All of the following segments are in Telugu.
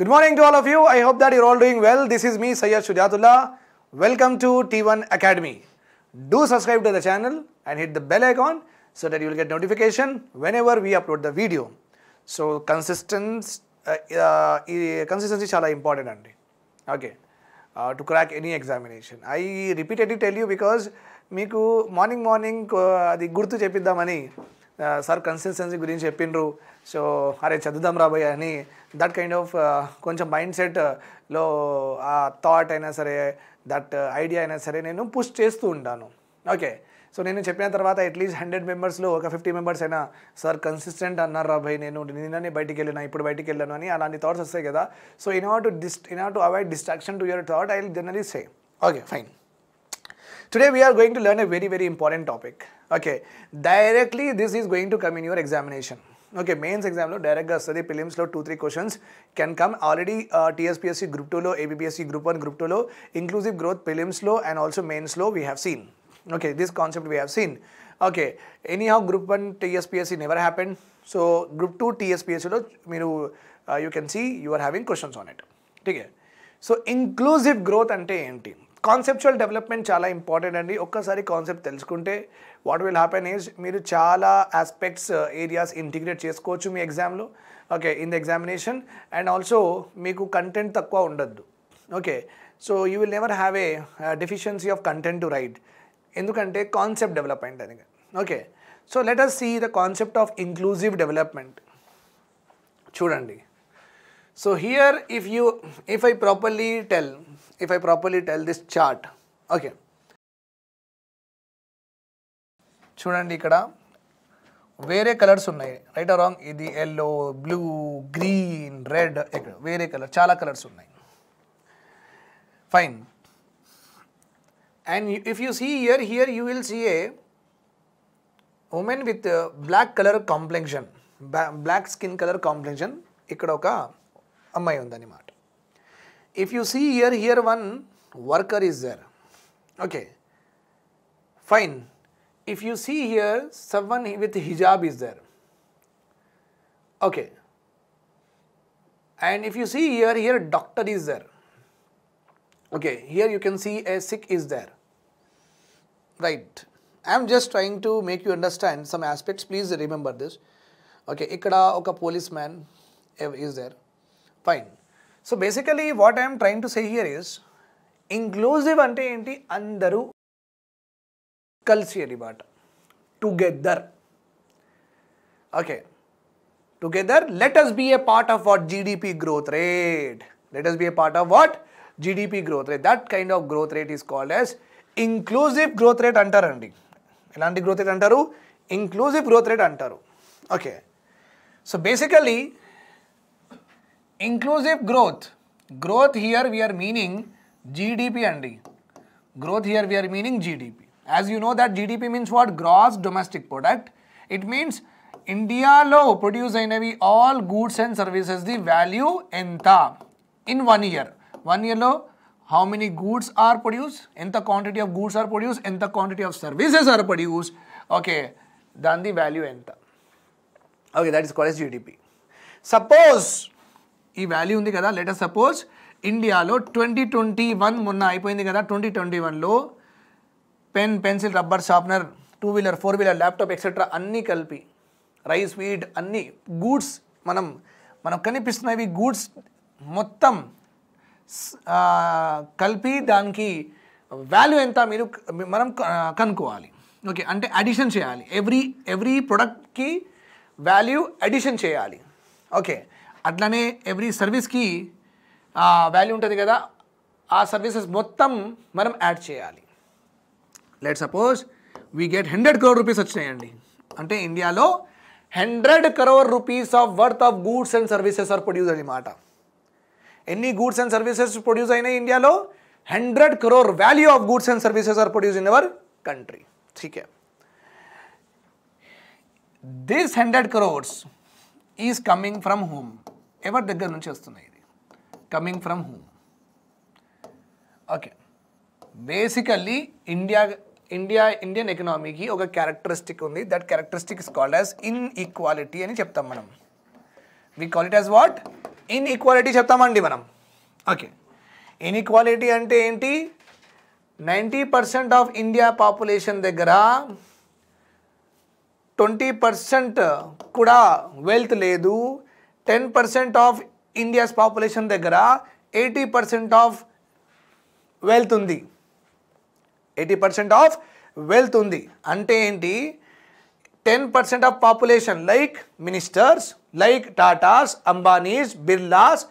Good morning to all of you. I hope that you're all doing well. This is me, Sayyad Shujatullah. Welcome to T1 Academy. Do subscribe to the channel and hit the bell icon so that you will get notification whenever we upload the video. So, consistency, uh, uh, consistency chala important andi. Okay. Uh, to crack any examination. I repeatedly tell you because మీకు మార్నింగ్ మార్నింగ్ అది గుర్తు చెప్పిద్దామని సార్ కన్సిస్టెన్సీ గురించి చెప్పిండ్రు సో అరే చదువుదాం రాబోయ్ అని దట్ కైండ్ ఆఫ్ కొంచెం మైండ్ సెట్లో ఆ థాట్ అయినా సరే దట్ ఐడియా అయినా సరే నేను పుష్ చేస్తూ ఉంటాను ఓకే సో నేను చెప్పిన తర్వాత అట్లీస్ట్ హండ్రెడ్ మెంబర్స్లో ఒక ఫిఫ్టీ మెంబర్స్ అయినా సార్ కన్సిస్టెంట్ అన్నారు రా భయ్ నేను నిన్ననే బయటికి వెళ్ళినా ఇప్పుడు బయటికి వెళ్ళాను అని అలాంటి థాట్స్ వస్తాయి కదా సో ఇన్ ఆర్ టు డిస్ట్ ఇన్ ఆర్ to avoid distraction to your thought I will generally say okay fine Today we are going to learn a very very important topic. Okay, directly this is going to come in your examination. Okay mains ఎగ్జామ్లో డైరెక్ట్గా వస్తుంది ప్రిలిమ్స్లో two three questions can come already TSPSC group టూలో ఏబీపీఎస్సీ గ్రూప్ వన్ గ్రూప్ టూలో ఇంక్లూజివ్ గ్రోత్ ప్రిలిమ్స్లో అండ్ ఆల్సో మెయిన్స్లో we have seen okay this concept we have seen okay anyhow group one TSPSC never happen so group two టీఎస్పీఎస్సీలో మీరు you can see you are having questions on it ఠీకే సో ఇంక్లూజివ్ గ్రోత్ అంటే ఏంటి కాన్సెప్చువల్ డెవలప్మెంట్ చాలా ఇంపార్టెంట్ అండి ఒక్కసారి కాన్సెప్ట్ తెలుసుకుంటే వాట్ విల్ హ్యాపెన్ ఈజ్ మీరు చాలా ఆస్పెక్ట్స్ ఏరియాస్ ఇంటిగ్రేట్ చేసుకోవచ్చు మీ ఎగ్జామ్లో okay in the examination and also మీకు కంటెంట్ తక్కువ ఉండద్దు okay so you will never have a deficiency of content to write ఎందుకంటే కాన్సెప్ట్ డెవలప్ అయింది okay so let us see the concept of inclusive development చూడండి so here if you if I properly tell if I properly tell this chart. Okay. చూడండి ఇక్కడ వేరే కలర్స్ ఉన్నాయి రైట్ ఆర్ రాంగ్ ఇది ఎల్లో బ్లూ గ్రీన్ రెడ్ ఇక్కడ వేరే కలర్ చాలా కలర్స్ ఉన్నాయి fine and if you see here here you will see a women with black colour complexion black skin colour complexion ఇక్కడ ఒక అమ్మాయి ఉందన్నమాట If you see here, here one worker is there. Okay. Fine. If you see here, someone with hijab is there. Okay. And if you see here, here doctor is there. Okay, here you can see a sick is there. Right. I am just trying to make you understand some aspects. Please remember this. Okay, ikkada oka policeman is there. Fine. So basically what I'm trying to say here is inclusive అంటే ఏంటి అందరూ కలిసి అనమాట together okay together let us be a part of what GDP growth rate let us be a part of what GDP growth rate that kind of growth rate is called as inclusive growth rate అంటారండి ఎలాంటి గ్రోత్ రేట్ అంటారు ఇంక్లూజివ్ గ్రోత్ రేట్ అంటారు okay so basically inclusive growth growth here we are meaning gdp and growth here we are meaning gdp as you know that gdp means what gross domestic product it means india lo produce in anyway all goods and services the value enta in one year one year lo how many goods are produced enta quantity of goods are produced enta quantity of services are produced okay then the value enta okay that is called as gdp suppose ఈ వాల్యూ ఉంది కదా లెటర్ సపోజ్ ఇండియాలో ట్వంటీ ట్వంటీ వన్ మొన్న అయిపోయింది కదా ట్వంటీ ట్వంటీ వన్లో pen pencil rubber sharpener two wheeler four wheeler laptop etcetera అన్నీ కలిపి రైస్ వీట్ అన్నీ గూడ్స్ మనం మనం కనిపిస్తున్నవి గూడ్స్ మొత్తం కలిపి దానికి వాల్యూ ఎంత మీరు మనం కనుక్కోవాలి ఓకే అంటే అడిషన్ చేయాలి ఎవ్రీ ఎవ్రీ ప్రొడక్ట్కి వాల్యూ అడిషన్ చేయాలి ఓకే అట్లనే ఎవ్రీ సర్వీస్కి వాల్యూ ఉంటుంది కదా ఆ సర్వీసెస్ మొత్తం మనం యాడ్ చేయాలి let suppose we get hundred crore rupees వచ్చినాయండి అంటే ఇండియాలో hundred crore rupees of worth of goods and services are produce అనమాట ఎన్ని గూడ్స్ అండ్ సర్వీసెస్ ప్రొడ్యూస్ అయినాయి ఇండియాలో hundred crore value of goods and services are produce in our country ఠీకే this hundred crores is coming from home ఎవరి దగ్గర నుంచి వస్తున్నాయి ఇది coming from home okay basically India India Indian ఎకనామీకి ఒక క్యారెక్టరిస్టిక్ ఉంది that characteristic is called as inequality అని చెప్తాం మనం we call it as what inequality చెప్తామండి మనం ఓకే ఇన్ఈక్వాలిటీ అంటే ఏంటి ninety percent of India population దగ్గర ట్వంటీ పర్సెంట్ కూడా వెల్త్ లేదు ten percent of India's population దగ్గర ఎయిటీ పర్సెంట్ ఆఫ్ వెల్త్ ఉంది ఎయిటీ పర్సెంట్ ఆఫ్ వెల్త్ ఉంది అంటే ఏంటి ten percent of population like ministers like Tatas Ambanis Birlas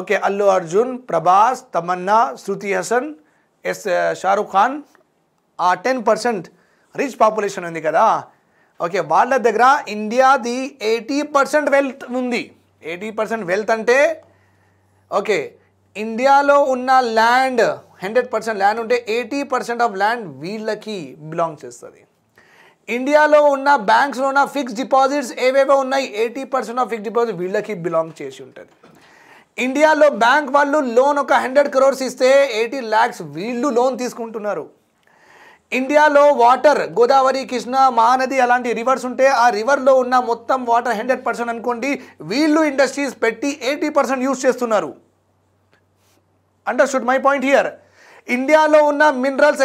okay Allu Arjun Prabhas Tamannaah Shruti Haasan yes Shahrukh Khan ఆ టెన్ పర్సెంట్ రిచ్ పాపులేషన్ ఉంది కదా ఓకే వాళ్ళ దగ్గర ఇండియాది ఎయిటీ పర్సెంట్ వెల్త్ ఉంది ఎయిటీ పర్సెంట్ వెల్త్ అంటే ఓకే ఇండియాలో ఉన్న ల్యాండ్ హండ్రెడ్ పర్సెంట్ ల్యాండ్ ఉంటే ఎయిటీ పర్సెంట్ ఆఫ్ ల్యాండ్ వీళ్ళకి బిలాంగ్ చేస్తుంది ఇండియాలో ఉన్న బ్యాంక్స్లో ఉన్న ఫిక్స్ డిపాజిట్స్ ఏవేవో ఉన్నాయి eighty percent of fix deposit వీళ్ళకి బిలాంగ్ చేసి ఉంటుంది ఇండియాలో బ్యాంక్ వాళ్ళు లోన్ ఒక హండ్రెడ్ క్రోర్స్ ఇస్తే ఎయిటీ ల్యాక్స్ వీళ్ళు లోన్ తీసుకుంటున్నారు ఇండియాలో వాటర్ గోదావరి కృష్ణ మహానది అలాంటి రివర్స్ ఉంటే ఆ రివర్లో ఉన్న మొత్తం వాటర్ హండ్రెడ్ పర్సెంట్ అనుకోండి వీళ్ళు ఇండస్ట్రీస్ పెట్టి ఎయిటీ పర్సెంట్ యూజ్ చేస్తున్నారు అండర్స్టూడ్ మై పాయింట్ హియర్ ఇండియాలో ఉన్న minerals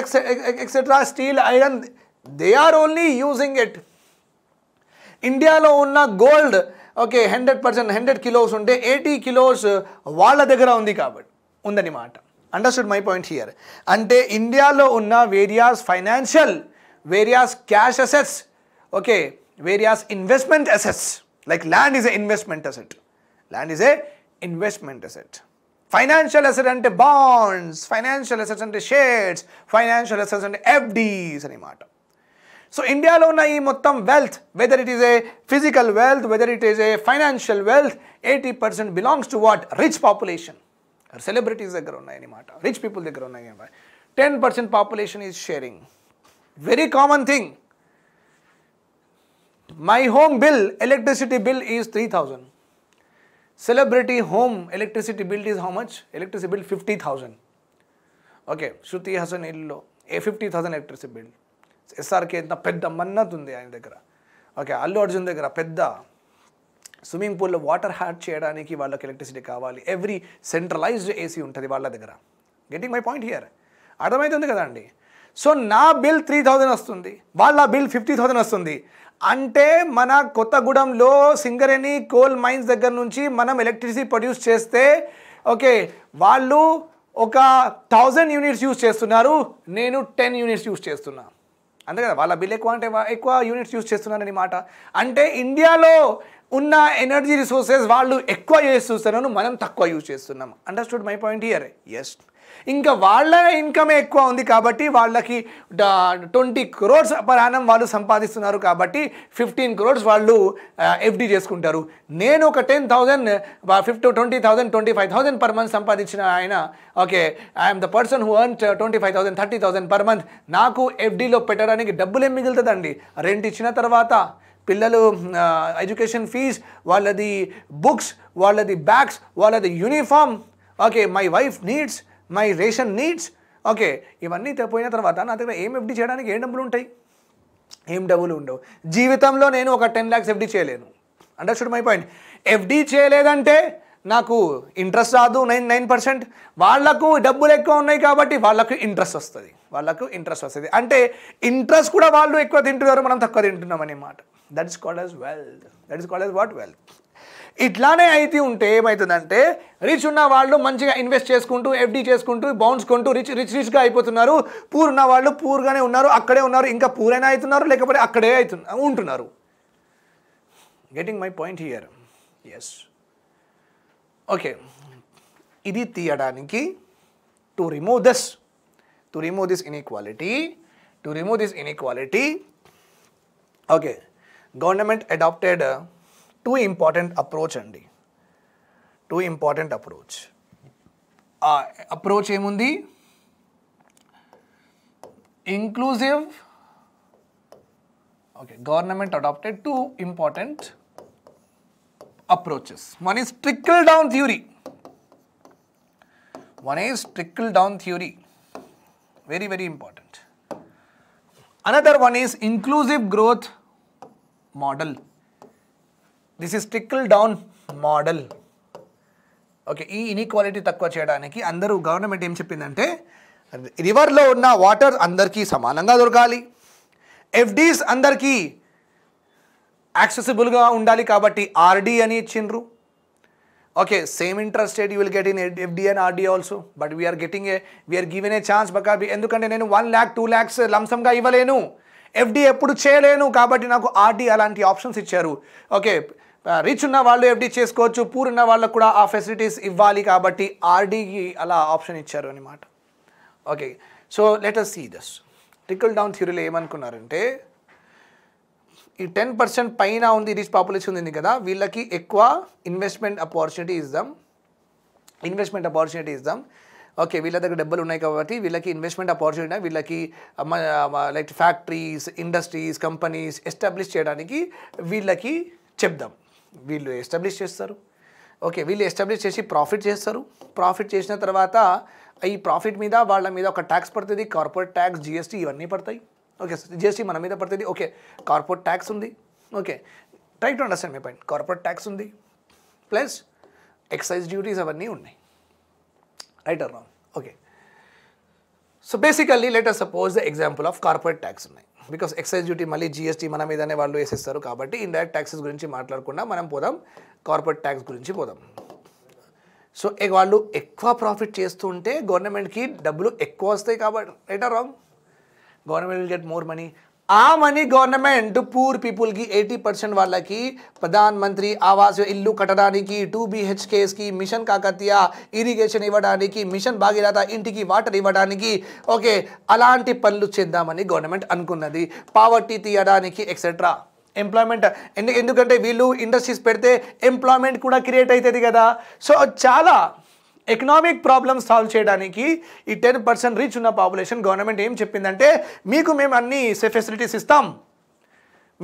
etcetera steel iron they are only using it ఇండియాలో ఉన్న gold okay hundred percent hundred kilos ఉంటే ఎయిటీ కిలోస్ వాళ్ళ దగ్గర ఉంది కాబట్టి ఉందని మాట అండర్స్టూడ్ మై పాయింట్ హియర్ అంటే ఇండియాలో ఉన్న various financial various cash assets okay various investment assets like land is a investment asset land is a investment asset financial asset అంటే బాండ్స్ ఫైనాన్షియల్ అసెట్స్ అంటే షేర్స్ ఫైనాన్షియల్ అసెట్స్ అంటే ఎఫ్డీస్ అనమాట సో ఇండియాలో ఉన్న ఈ మొత్తం wealth whether it is a physical wealth whether it is a financial wealth eighty percent belongs to what rich population celebrities దగ్గర ఉన్నాయన్నమాట రిచ్ పీపుల్ దగ్గర ఉన్నాయి ten percent population is sharing very common thing my home bill electricity bill is three thousand celebrity home electricity bill is how much electricity bill fifty thousand okay Shruti Haasan ఇల్లులో a fifty thousand electricity bill SRK ఎంత పెద్ద మన్నత్ ఉంది ఆయన దగ్గర ఓకే అల్లు అర్జున్ దగ్గర పెద్ద స్విమ్మింగ్ పూల్లో వాటర్ హ్యాడ్ చేయడానికి వాళ్ళకి ఎలక్ట్రిసిటీ కావాలి ఎవ్రీ సెంట్రలైజ్డ్ ఏసీ ఉంటుంది వాళ్ళ దగ్గర గెటింగ్ మై పాయింట్ హియర్ అర్థమవుతుంది కదా అండి సో నా బిల్ త్రీ థౌజండ్ వస్తుంది వాళ్ళ బిల్ ఫిఫ్టీ థౌజండ్ వస్తుంది అంటే మన కొత్తగూడెంలో సింగరేణి కోల్ మైన్స్ దగ్గర నుంచి మనం ఎలక్ట్రిసిటీ ప్రొడ్యూస్ చేస్తే ఓకే వాళ్ళు ఒక థౌజండ్ యూనిట్స్ యూస్ చేస్తున్నారు నేను టెన్ యూనిట్స్ యూస్ చేస్తున్నాను అంతే కదా వాళ్ళ బిల్ ఎక్కువ అంటే ఎక్కువ యూనిట్స్ యూస్ చేస్తున్నాను మాట అంటే ఇండియాలో ఉన్న ఎనర్జీ రిసోర్సెస్ వాళ్ళు ఎక్కువ యూస్ చేస్తున్నాను మనం తక్కువ యూజ్ చేస్తున్నాం understood my point here yes ఇంకా వాళ్ళ ఇన్కమే ఎక్కువ ఉంది కాబట్టి వాళ్ళకి ట్వంటీ క్రోడ్స్ పరాణం వాళ్ళు సంపాదిస్తున్నారు కాబట్టి ఫిఫ్టీన్ క్రోడ్స్ వాళ్ళు ఎఫ్డి చేసుకుంటారు నేను ఒక ten thousand fifty twenty thousand twenty five thousand per month సంపాదించిన ఆయన okay I'm the person who earn twenty five thousand thirty thousand per month నాకు ఎఫ్డీలో పెట్టడానికి డబ్బులు ఏం మిగులుతుందండి రెంట్ ఇచ్చిన తర్వాత పిల్లలు ఎడ్యుకేషన్ ఫీజ్ వాళ్ళది బుక్స్ వాళ్ళది బ్యాగ్స్ వాళ్ళది uniform okay my wife needs my ration needs okay ఇవన్నీ పోయిన తర్వాత నా దగ్గర ఏం ఎఫ్డీ చేయడానికి ఏం డబ్బులు ఉంటాయి ఏం డబ్బులు ఉండవు జీవితంలో నేను ఒక టెన్ ల్యాక్స్ ఎఫ్డీ చేయలేను అండర్స్టూడ్ మై పాయింట్ ఎఫ్డీ చేయలేదంటే నాకు ఇంట్రెస్ట్ రాదు నైన్ నైన్ పర్సెంట్ వాళ్లకు డబ్బులు ఎక్కువ ఉన్నాయి కాబట్టి వాళ్ళకు ఇంట్రెస్ట్ వస్తుంది వాళ్ళకు ఇంట్రెస్ట్ వస్తుంది అంటే ఇంట్రెస్ట్ కూడా వాళ్ళు ఎక్కువ తింటున్నారు మనం తక్కువ తింటున్నాం అనే మాట that is called as wealth that is called as what wealth ఇట్లానే అయితే ఉంటే ఏమవుతుందంటే రిచ్ ఉన్న వాళ్ళు మంచిగా ఇన్వెస్ట్ చేసుకుంటూ ఎఫ్డీ చేసుకుంటూ బౌన్స్ కొంటూ రిచ్ రిచ్ రిచ్గా అయిపోతున్నారు పూర్ ఉన్న వాళ్ళు పూర్గానే ఉన్నారు అక్కడే ఉన్నారు ఇంకా పూరైనా అవుతున్నారు లేకపోతే అక్కడే అవుతున్న ఉంటున్నారు getting my point here yes okay ఇది తీయడానికి to remove this to remove this inequality to remove this inequality okay Uh, government adopted two important approach అండి టూ ఇంపార్టెంట్ అప్రోచ్ అప్రోచ్ ఏముంది inclusive okay government adopted two important approaches one is trickle down theory one is trickle down theory very very important another one is inclusive growth model this is trickle down model okay ఈ ఇన్ఈక్వాలిటీ తక్కువ చేయడానికి అందరూ గవర్నమెంట్ ఏం చెప్పిందంటే రివర్లో ఉన్న వాటర్ అందరికీ సమానంగా దొరకాలి ఎఫ్డీస్ అందరికీ యాక్సెసిబుల్గా ఉండాలి కాబట్టి ఆర్డీ అని ఇచ్చిండ్రు okay same interest rate you will get in FD and RD also but we're getting a we're given a chance బకాబీ ఎందుకంటే నేను వన్ ల్యాక్ టూ ల్యాక్స్ లంసంగా ఇవ్వలేను ఎఫ్డి ఎప్పుడు చేయలేను కాబట్టి నాకు ఆర్డి అలాంటి ఆప్షన్స్ ఇచ్చారు ఓకే రిచ్ ఉన్న వాళ్ళు ఎఫ్డి చేసుకోవచ్చు పూర్ ఉన్న వాళ్ళకు కూడా ఆ ఫెసిలిటీస్ ఇవ్వాలి కాబట్టి ఆర్డీకి అలా ఆప్షన్ ఇచ్చారు అనమాట okay so let us see this trickle down థ్యూరీలో ఏమనుకున్నారంటే ఈ టెన్ పర్సెంట్ పైన ఉంది రిచ్ పాపులేషన్ ఉంది కదా వీళ్ళకి ఎక్కువ ఇన్వెస్ట్మెంట్ అపార్చునిటీ ఇద్దాం ఇన్వెస్ట్మెంట్ అపార్చునిటీ ఇద్దాం ఓకే వీళ్ళ దగ్గర డబ్బులు ఉన్నాయి కాబట్టి వీళ్ళకి ఇన్వెస్ట్మెంట్ ఆపర్చునిటీ వీళ్ళకి like factories industries companies establish చేయడానికి వీళ్ళకి చెప్దాం వీళ్ళు ఎస్టాబ్లిష్ చేస్తారు ఓకే వీళ్ళు ఎస్టాబ్లిష్ చేసి ప్రాఫిట్ చేస్తారు ప్రాఫిట్ చేసిన తర్వాత ఈ ప్రాఫిట్ మీద వాళ్ళ మీద ఒక ట్యాక్స్ పడుతుంది కార్పొరేట్ ట్యాక్స్ జిఎస్టీ ఇవన్నీ పడతాయి ఓకే జిఎస్టీ మన మీద పడుతుంది ఓకే కార్పొరేట్ ట్యాక్స్ ఉంది ఓకే ట్రై టు అండర్స్టాండ్ మీ పాయింట్ కార్పొరేట్ ట్యాక్స్ ఉంది ప్లస్ ఎక్సైజ్ డ్యూటీస్ అవన్నీ ఉన్నాయి right or okay so basically let us suppose the example of corporate tax ఉన్నాయి బికాస్ ఎక్సైజ్ డ్యూటీ మళ్ళీ జీఎస్టీ మన మీదనే వాళ్ళు వేసేస్తారు కాబట్టి ఇండైరెక్ట్ ట్యాక్సెస్ గురించి మాట్లాడకుండా మనం పోదాం కార్పొరేట్ ట్యాక్స్ గురించి పోదాం సో వాళ్ళు ఎక్కువ ప్రాఫిట్ చేస్తుంటే గవర్నమెంట్కి డబ్బులు ఎక్కువ వస్తాయి కాబట్టి right or wrong government will get more money ఆ మనీ గవర్నమెంట్ పూర్ పీపుల్కి ఎయిటీ పర్సెంట్ వాళ్ళకి ప్రధాన్ మంత్రి ఆవాస్ ఇల్లు కట్టడానికి టూ బీహెచ్కేస్కి మిషన్ కాకతీయ ఇరిగేషన్ ఇవ్వడానికి మిషన్ భాగీరథ ఇంటికి వాటర్ ఇవ్వడానికి ఓకే అలాంటి పనులు చేద్దామని గవర్నమెంట్ అనుకున్నది పావర్టీ తీయడానికి ఎక్సెట్రా ఎంప్లాయ్మెంట్ ఎందుకంటే వీళ్ళు ఇండస్ట్రీస్ పెడితే ఎంప్లాయ్మెంట్ కూడా క్రియేట్ అవుతుంది కదా సో చాలా ఎకనామిక్ ప్రాబ్లమ్ సాల్వ్ చేయడానికి ఈ టెన్ పర్సెంట్ రీచ్ ఉన్న పాపులేషన్ గవర్నమెంట్ ఏం చెప్పిందంటే మీకు మేము అన్ని ఫెసిలిటీస్ ఇస్తాం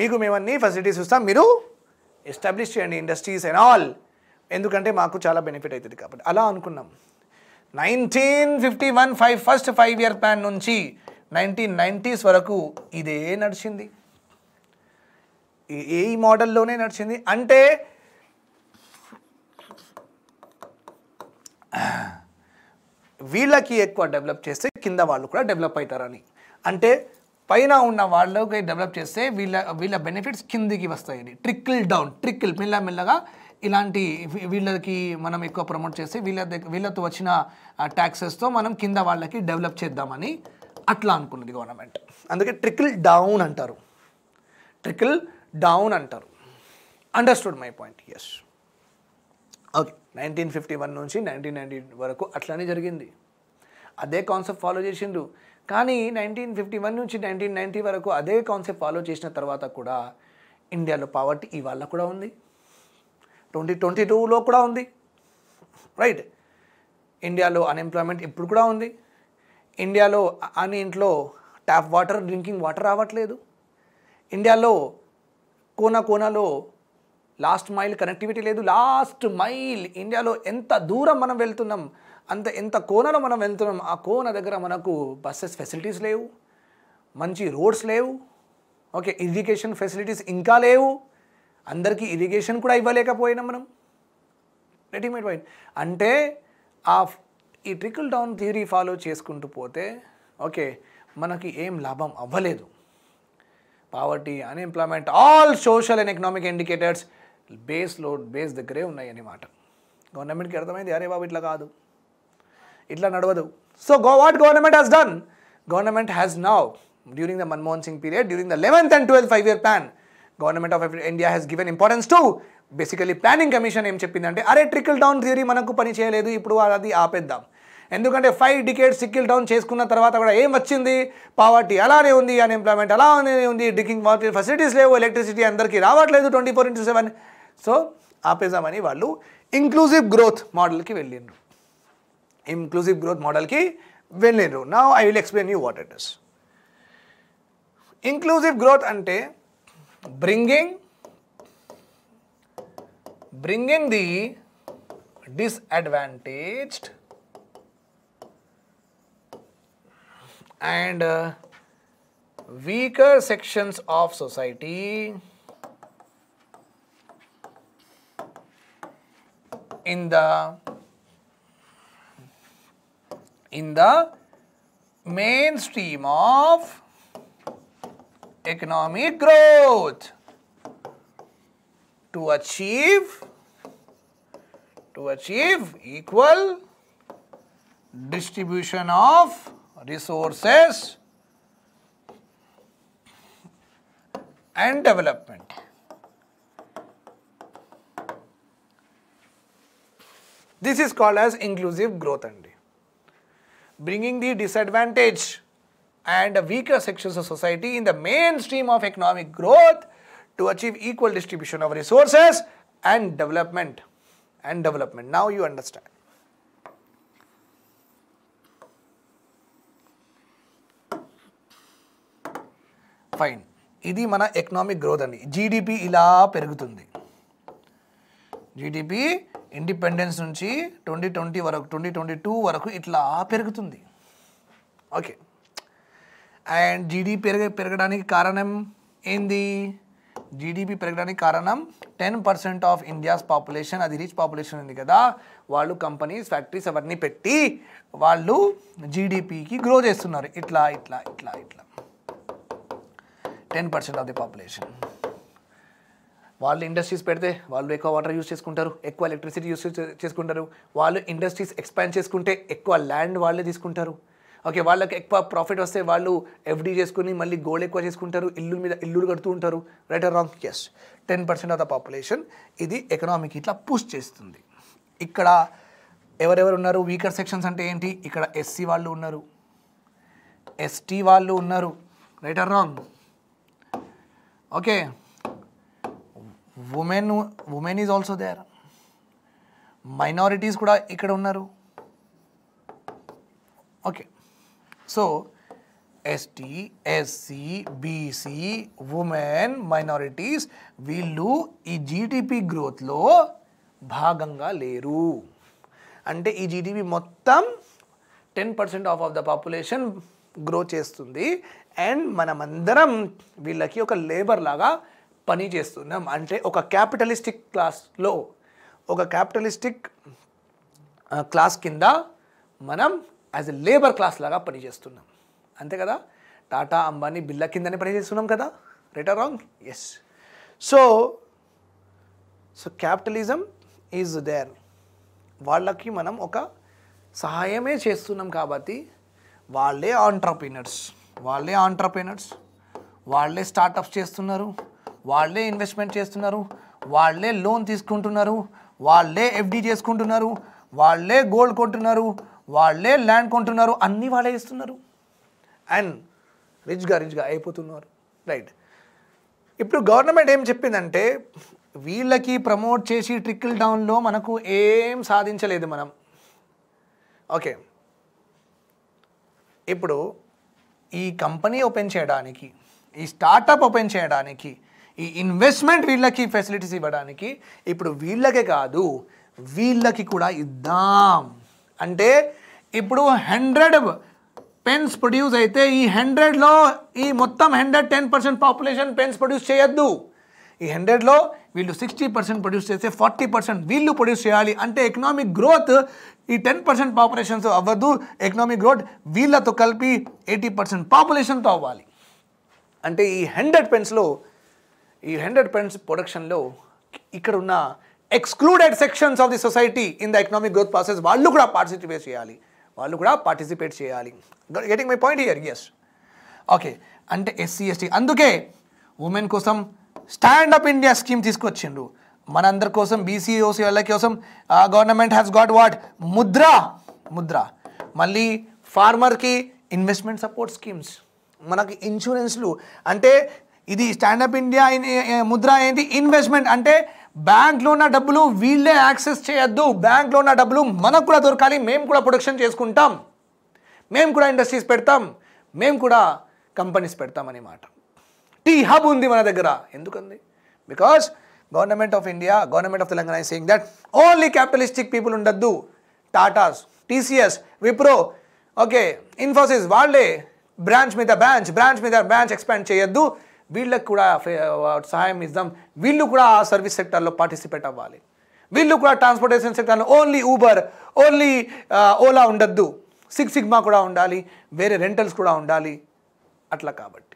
మీకు మేము అన్ని ఫెసిలిటీస్ ఇస్తాం మీరు ఎస్టాబ్లిష్ చేయండి ఇండస్ట్రీస్ అండ్ ఆల్ ఎందుకంటే మాకు చాలా బెనిఫిట్ అవుతుంది కాబట్టి అలా అనుకున్నాం nineteen fifty one five first five year plan నుంచి నైన్టీన్ నైంటీస్ వరకు ఇదే నడిచింది ఈ మోడల్లోనే నడిచింది అంటే వీళ్ళకి ఎక్కువ డెవలప్ చేస్తే కింద వాళ్ళు కూడా డెవలప్ అవుతారని అంటే పైన ఉన్న వాళ్ళకి డెవలప్ చేస్తే వీళ్ళ వీళ్ళ బెనిఫిట్స్ కిందికి వస్తాయని ట్రిక్కిల్ డౌన్ ట్రిక్కిల్ మెల్లమెల్లగా ఇలాంటి వీళ్ళకి మనం ఎక్కువ ప్రమోట్ చేస్తే వీళ్ళ దగ్గర వీళ్ళతో వచ్చిన ట్యాక్సెస్తో మనం కింద వాళ్ళకి డెవలప్ చేద్దామని అట్లా అనుకున్నది గవర్నమెంట్ అందుకే ట్రికిల్ డౌన్ అంటారు ట్రికిల్ డౌన్ అంటారు understood my point yes okay nineteen fifty one నుంచి నైన్టీన్ నైన్టీ వరకు అట్లానే జరిగింది అదే కాన్సెప్ట్ ఫాలో చేసిండు కానీ నైన్టీన్ ఫిఫ్టీ వన్ నుంచి నైన్టీన్ నైన్టీ వరకు అదే కాన్సెప్ట్ ఫాలో చేసిన తర్వాత కూడా ఇండియాలో పావర్టీ ఇవాళ కూడా ఉంది ట్వంటీ ట్వంటీ టూలో కూడా ఉంది రైట్ ఇండియాలో అన్ఎంప్లాయ్మెంట్ ఇప్పుడు కూడా ఉంది ఇండియాలో అని ఇంట్లో ట్యాప్ వాటర్ డ్రింకింగ్ వాటర్ రావట్లేదు ఇండియాలో కోనా కోనాలో లాస్ట్ మైల్ కనెక్టివిటీ లేదు లాస్ట్ మైల్ ఇండియాలో ఎంత దూరం మనం వెళ్తున్నాం అంత ఎంత కోనలో మనం వెళ్తున్నాం ఆ కోన దగ్గర మనకు బస్సెస్ ఫెసిలిటీస్ లేవు మంచి రోడ్స్ లేవు ఓకే ఇరిగేషన్ ఫెసిలిటీస్ ఇంకా లేవు అందరికీ ఇరిగేషన్ కూడా ఇవ్వలేకపోయినాం మనం రెడీమేడ్ పాయింట్ అంటే ఆ ఈ ట్రికుల్ డౌన్ థియరీ ఫాలో చేసుకుంటూ పోతే ఓకే మనకి ఏం లాభం అవ్వలేదు poverty unemployment all social and economic indicators base load base దగ్గరే ఉన్నాయి గవర్నమెంట్కి అర్థమైంది అరే బాబు ఇట్లా కాదు ఇట్లా నడవదు so go what government has done government has now during the Manmohan Singh period during the eleventh and twelfth five year plan government of India has given importance to basically planning commission ఏం చెప్పిందంటే అరే ట్రికిల్ డౌన్ థియరీ మనకు పని చేయలేదు ఇప్పుడు అది ఆపేద్దాం ఎందుకంటే ఫైవ్ డికేట్ సిక్కిల్ డౌన్ చేసుకున్న తర్వాత కూడా ఏం వచ్చింది పావర్టీ అలానే ఉంది అన్ఎంప్లాయ్మెంట్ అలానే ఉంది డ్రింకింగ్ వాటర్ ఫెసిలిటీస్ లేవు ఎలక్ట్రిసిటీ అందరికీ రావట్లేదు twenty four into seven so ఆపేసామని వాళ్ళు ఇంక్లూజివ్ గ్రోత్ మోడల్కి వెళ్ళిండ్రు ఇంక్లూజివ్ గ్రోత్ మోడల్కి వెళ్ళిండ్రు నా I will explain you what it is inclusive growth అంటే bringing bringing the disadvantaged and weaker sections of society in the in the mainstream of economic growth to achieve to achieve equal distribution of resources and development. This is called as inclusive growth అండి bringing the disadvantage and weaker sections of society in the mainstream of economic growth to achieve equal distribution of resources and development and development now you understand fine ఇది మన ఎకనామిక్ గ్రోత్ అండి జీడిపి ఇలా పెరుగుతుంది జీడిపి ఇండిపెండెన్స్ నుంచి ట్వంటీ ట్వంటీ వరకు ట్వంటీ ట్వంటీ టూ వరకు ఇట్లా పెరుగుతుంది ఓకే అండ్ జీడిపి పెరగ పెరగడానికి కారణం ఏంది జీడిపి పెరగడానికి కారణం ten percent of India's population అది రీచ్ పాపులేషన్ ఉంది కదా వాళ్ళు కంపెనీస్ ఫ్యాక్టరీస్ అవన్నీ పెట్టి వాళ్ళు జీడిపికి గ్రో చేస్తున్నారు ఇట్లా ఇట్లా ఇట్లా ఇట్లా ten percent of the population వాళ్ళు ఇండస్ట్రీస్ పెడితే వాళ్ళు ఎక్కువ వాటర్ యూస్ చేసుకుంటారు ఎక్కువ ఎలక్ట్రిసిటీ యూస్ చేసుకుంటారు వాళ్ళు ఇండస్ట్రీస్ ఎక్స్పాండ్ చేసుకుంటే ఎక్కువ ల్యాండ్ వాళ్ళే తీసుకుంటారు ఓకే వాళ్ళకి ఎక్కువ ప్రాఫిట్ వస్తే వాళ్ళు ఎఫ్డీ చేసుకుని మళ్ళీ గోల్డ్ ఎక్కువ చేసుకుంటారు ఇల్లు మీద ఇల్లు కడుతూ ఉంటారు right or wrong yes ten percent of the population ఇది ఎకనామిక్ ఇట్లా పుష్ చేస్తుంది ఇక్కడ ఎవరెవరు ఉన్నారు వీకర్ సెక్షన్స్ అంటే ఏంటి ఇక్కడ ఎస్సీ వాళ్ళు ఉన్నారు ఎస్టీ వాళ్ళు ఉన్నారు right or wrong okay women women is also there minorities కూడా ఇక్కడ ఉన్నారు okay so ST SC BC women minorities వీళ్ళు ఈ జీడిపి గ్రోత్లో భాగంగా లేరు అంటే ఈ జీడిపి మొత్తం ten percent of of the population grow చేస్తుంది అండ్ మనమందరం వీళ్ళకి ఒక లేబర్ లాగా పని చేస్తున్నాం అంటే ఒక క్యాపిటలిస్టిక్ క్లాస్లో ఒక క్యాపిటలిస్టిక్ క్లాస్ కింద మనం యాజ్ ఎ లేబర్ క్లాస్ లాగా పనిచేస్తున్నాం అంతే కదా టాటా అంబానీ బిల్లా కిందనే పనిచేస్తున్నాం కదా right or wrong yes so so capitalism is there వాళ్ళకి మనం ఒక సహాయమే చేస్తున్నాం కాబట్టి వాళ్ళే ఆంటర్ప్రీనర్స్ వాళ్ళే ఆంటర్ప్రీనర్స్ వాళ్ళే స్టార్టప్స్ చేస్తున్నారు వాళ్ళే ఇన్వెస్ట్మెంట్ చేస్తున్నారు వాళ్ళే లోన్ తీసుకుంటున్నారు వాళ్ళే ఎఫ్డి చేసుకుంటున్నారు వాళ్ళే గోల్డ్ కొంటున్నారు వాళ్ళే ల్యాండ్ కొంటున్నారు అన్నీ వాళ్ళే ఇస్తున్నారు అండ్ రిచ్గా రిచ్గా అయిపోతున్నారు రైట్ ఇప్పుడు గవర్నమెంట్ ఏం చెప్పిందంటే వీళ్ళకి ప్రమోట్ చేసి ట్రిక్కిల్ డౌన్లో మనకు ఏం సాధించలేదు మనం ఓకే ఇప్పుడు ఈ కంపెనీ ఓపెన్ చేయడానికి ఈ స్టార్టప్ ఓపెన్ చేయడానికి ఈ ఇన్వెస్ట్మెంట్ వీళ్ళకి ఫెసిలిటీస్ ఇవ్వడానికి ఇప్పుడు వీళ్ళకే కాదు వీళ్ళకి కూడా ఇద్దాం అంటే ఇప్పుడు హండ్రెడ్ పెన్స్ ప్రొడ్యూస్ అయితే ఈ హండ్రెడ్లో ఈ మొత్తం hundred ten percent population pens produce చేయొద్దు ఈ హండ్రెడ్లో వీళ్ళు సిక్స్టీ పర్సెంట్ ప్రొడ్యూస్ చేస్తే ఫార్టీ పర్సెంట్ వీళ్ళు ప్రొడ్యూస్ చేయాలి అంటే ఎకనామిక్ గ్రోత్ ఈ టెన్ పర్సెంట్ పాపులేషన్తో అవ్వద్దు ఎకనామిక్ గ్రోత్ వీళ్ళతో కలిపి ఎయిటీ పర్సెంట్ పాపులేషన్తో అవ్వాలి అంటే ఈ హండ్రెడ్ పెన్స్లో ఈ హండ్రెడ్ పెన్స్ ప్రొడక్షన్లో ఇక్కడ ఉన్న excluded sections of the society in the economic growth process వాళ్ళు కూడా పార్టిసిపేట్ చేయాలి వాళ్ళు కూడా పార్టిసిపేట్ చేయాలి getting my point here yes okay అంటే ఎస్సీ ఎస్టీ అందుకే ఉమెన్ కోసం స్టాండ్ అప్ ఇండియా స్కీమ్ తీసుకొచ్చిండ్రు మనందరి కోసం బీసీ ఓసీ వాళ్ళ కోసం గవర్నమెంట్ హ్యాస్ గాట్ వాట్ ముద్ర ముద్ర మళ్ళీ ఫార్మర్కి ఇన్వెస్ట్మెంట్ సపోర్ట్ స్కీమ్స్ మనకి ఇన్సూరెన్స్లు అంటే ఇది స్టాండప్ ఇండియా ముద్ర ఏంటి ఇన్వెస్ట్మెంట్ అంటే బ్యాంక్లో ఉన్న డబ్బులు వీళ్ళే యాక్సెస్ చేయొద్దు బ్యాంక్లో ఉన్న డబ్బులు మనకు కూడా దొరకాలి మేము కూడా ప్రొడక్షన్ చేసుకుంటాం మేము కూడా ఇండస్ట్రీస్ పెడతాం మేము కూడా కంపెనీస్ పెడతాం మాట టీ హబ్ ఉంది మన దగ్గర ఎందుకంది because government of India government of Telangana saying that only capitalistic people ఉండద్దు టాటాస్ టీసీఎస్ విప్రో ఓకే ఇన్ఫోసిస్ వాళ్ళే బ్రాంచ్ మీద బ్రాంచ్ బ్రాంచ్ మీద బ్రాంచ్ ఎక్స్పాండ్ చేయొద్దు వీళ్ళకి కూడా సహాయం ఇద్దాం వీళ్ళు కూడా ఆ సర్వీస్ సెక్టర్లో పార్టిసిపేట్ అవ్వాలి వీళ్ళు కూడా ట్రాన్స్పోర్టేషన్ సెక్టర్లో ఓన్లీ ఊబర్ ఓన్లీ ఓలా ఉండద్దు సిక్స్ సిగ్మా కూడా ఉండాలి వేరే రెంటల్స్ కూడా ఉండాలి అట్లా కాబట్టి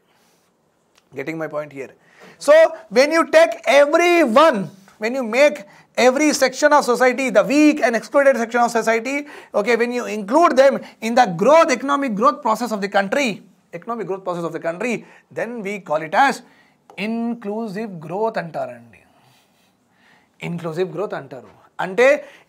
getting my point here so when you take every one when you make every section of society the weak and excluded section of society okay when you include them in the growth economic growth process of the country economic growth process of the country then we call it as inclusive growth అంటారండి ఇన్క్లూజివ్ గ్రోత్ అంటారు అంటే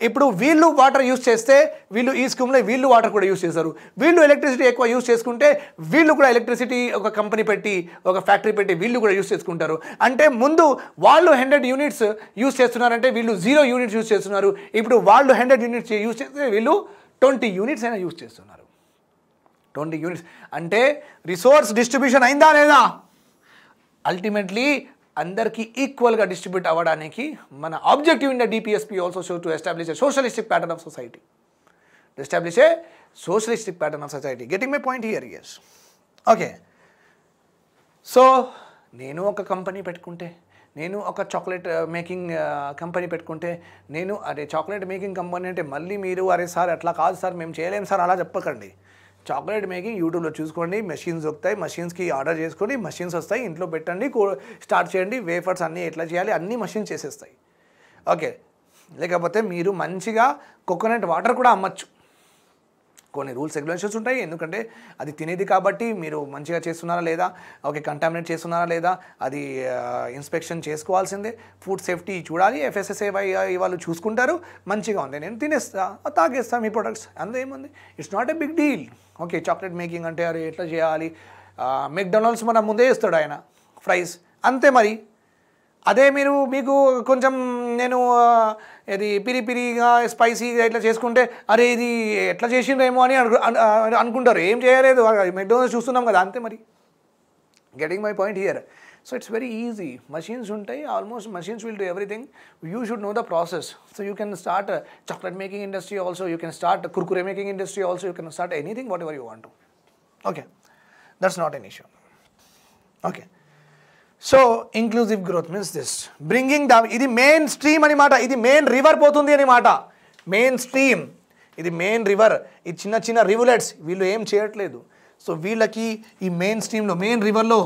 ఇప్పుడు వీళ్ళు వాటర్ యూస్ చేస్తే వీళ్ళు ఈ స్కీమ్లో వీళ్ళు వాటర్ కూడా యూస్ చేస్తారు వీళ్ళు ఎలక్ట్రిసిటీ ఎక్కువ యూస్ చేసుకుంటే వీళ్ళు కూడా ఎలక్ట్రిసిటీ ఒక కంపెనీ పెట్టి ఒక ఫ్యాక్టరీ పెట్టి వీళ్ళు కూడా యూస్ చేసుకుంటారు అంటే ముందు వాళ్ళు హండ్రెడ్ యూనిట్స్ యూస్ చేస్తున్నారంటే వీళ్ళు జీరో యూనిట్స్ యూస్ చేస్తున్నారు ఇప్పుడు వాళ్ళు హండ్రెడ్ యూనిట్స్ యూస్ చేస్తే వీళ్ళు ట్వంటీ యూనిట్స్ అయినా యూస్ చేస్తున్నారు ట్వంటీ యూనిట్స్ అంటే రిసోర్స్ డిస్ట్రిబ్యూషన్ అయిందా లేదా అల్టిమేట్లీ అందరికీ ఈక్వల్గా డిస్ట్రిబ్యూట్ అవ్వడానికి మన objective in DPSP also show to establish a socialistic pattern of society establish a socialistic pattern of society getting my point here years okay so నేను ఒక కంపెనీ పెట్టుకుంటే నేను ఒక చాక్లెట్ మేకింగ్ కంపెనీ పెట్టుకుంటే నేను అదే చాక్లెట్ మేకింగ్ కంపెనీ అంటే మళ్ళీ మీరు అరే సార్ అట్లా కాదు సార్ మేము చేయలేము సార్ అలా చెప్పకండి చాక్లెట్ మేకింగ్ యూట్యూబ్లో చూసుకోండి మెషిన్స్ దొరుకుతాయి మషిన్స్కి ఆర్డర్ చేసుకోండి మషిన్స్ వస్తాయి ఇంట్లో పెట్టండి స్టార్ట్ చేయండి వేఫర్స్ అన్నీ ఎట్లా చేయాలి అన్నీ మషిన్స్ చేసేస్తాయి ఓకే లేకపోతే మీరు మంచిగా కోకోనట్ వాటర్ కూడా అమ్మచ్చు కొన్ని రూల్స్ రెగ్యులేషన్స్ ఉంటాయి ఎందుకంటే అది తినేది కాబట్టి మీరు మంచిగా చేస్తున్నారా లేదా ఓకే కంటామినేట్ చేస్తున్నారా లేదా అది ఇన్స్పెక్షన్ చేసుకోవాల్సిందే ఫుడ్ సేఫ్టీ చూడాలి ఎఫ్ఎస్ఎస్ఏవై వాళ్ళు చూసుకుంటారు మంచిగా ఉంది నేను తినేస్తా తాగేస్తా మీ ప్రొడక్ట్స్ అందేముంది it's not a big deal okay chocolate making అంటే అరే ఎట్లా చేయాలి మెక్డొనాల్డ్స్ మన ముందే వేస్తాడు ఆయన ఫ్రైస్ అంతే మరి అదే మీరు మీకు కొంచెం నేను ఇది పిరి పిరిగా స్పైసీగా ఇట్లా చేసుకుంటే అరే ఇది ఎట్లా చేసిండేమో అని అనుకుంటారు ఏం చేయలేదు మెక్డోనల్స్ చూస్తున్నాం కదా అంతే మరి getting my point here so it's very easy machines ఉంటాయి almost machines will do everything you should know the process so you can start chocolate making industry also you can start Kurkure making industry also you can start anything whatever you want okay that's not an issue okay so inclusive growth means this bringing the ఇది మెయిన్ స్ట్రీమ్ అనమాట ఇది మెయిన్ రివర్ పోతుంది అనమాట మెయిన్ స్ట్రీమ్ ఇది మెయిన్ రివర్ ఈ చిన్న చిన్న రివులెట్స్ వీళ్ళు ఏం చేయట్లేదు సో వీళ్ళకి ఈ మెయిన్ స్ట్రీమ్లో మెయిన్ రివర్లో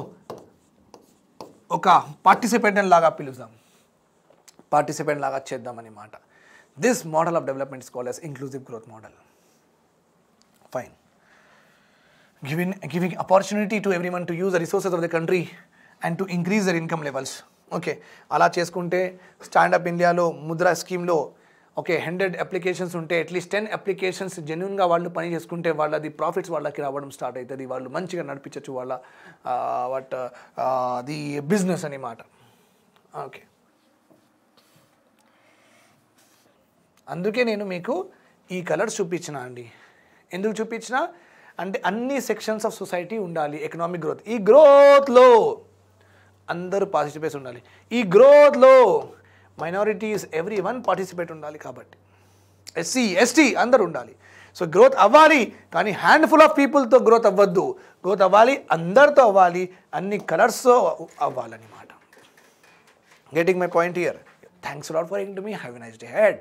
ఒక పార్టిసిపెంట్ లాగా పిలుద్దాం పార్టిసిపెంట్ లాగా చేద్దాం అనమాట this model of development scholars inclusive growth model fine giving opportunity to every one to use the resources of the country and to increase their income levels okay అలా చేసుకుంటే స్టాండప్ ఇండియాలో ముద్రా స్కీమ్లో ఓకే హండ్రెడ్ అప్లికేషన్స్ ఉంటే అట్లీస్ట్ టెన్ అప్లికేషన్స్ జెన్యున్గా వాళ్ళు పని చేసుకుంటే వాళ్ళది ప్రాఫిట్స్ వాళ్ళకి రావడం స్టార్ట్ అవుతుంది వాళ్ళు మంచిగా నడిపించవచ్చు వాళ్ళ వాట్ ది బిజినెస్ అనమాట ఓకే అందుకే నేను మీకు ఈ కలర్స్ చూపించిన అండి ఎందుకు చూపించిన అంటే అన్ని సెక్షన్స్ ఆఫ్ సొసైటీ ఉండాలి ఎకనామిక్ గ్రోత్ ఈ గ్రోత్లో అందరూ పార్టిసిపేట్స్ ఉండాలి ఈ గ్రోత్లో మైనారిటీస్ ఎవ్రీ వన్ పార్టిసిపేట్ ఉండాలి కాబట్టి ఎస్సీ ఎస్టీ అందరు ఉండాలి సో గ్రోత్ అవ్వాలి కానీ హ్యాండ్ఫుల్ ఆఫ్ పీపుల్తో గ్రోత్ అవ్వద్దు గ్రోత్ అవ్వాలి అందరితో అవ్వాలి అన్ని కలర్స్తో అవ్వాలన్నమాట getting my point here thanks lot for ఇంగ్ to me have nice day head